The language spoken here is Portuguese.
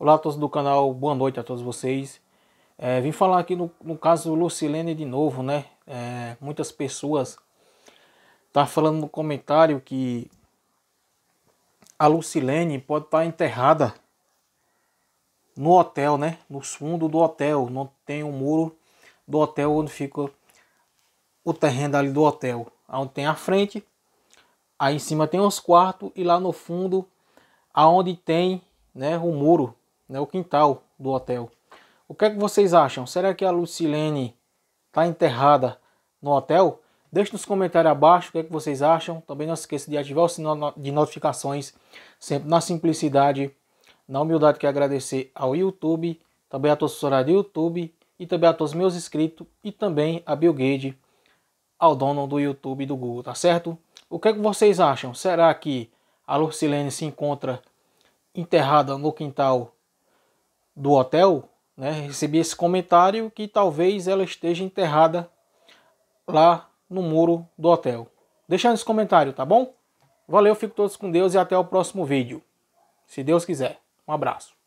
Olá a todos do canal, boa noite a todos vocês. É, vim falar aqui no, no, caso Lucilene de novo, né? É, muitas pessoas tá falando no comentário que a Lucilene pode estar tá enterrada no hotel, né? No fundo do hotel, não tem o um muro do hotel onde fica o terreno ali do hotel, onde tem a frente, aí em cima tem os quartos e lá no fundo aonde tem, né, o muro né, o quintal do hotel. O que é que vocês acham? Será que a Lucilene está enterrada no hotel? Deixe nos comentários abaixo o que, é que vocês acham. Também não se esqueça de ativar o sinal de notificações, sempre na simplicidade, na humildade. Quero é agradecer ao YouTube, também a todos os do YouTube, e também a todos meus inscritos, e também a Bill Gates, ao dono do YouTube e do Google, tá certo? O que, é que vocês acham? Será que a Lucilene se encontra enterrada no quintal do hotel, né, recebi esse comentário que talvez ela esteja enterrada lá no muro do hotel. Deixa nesse comentário, tá bom? Valeu, fico todos com Deus e até o próximo vídeo. Se Deus quiser. Um abraço.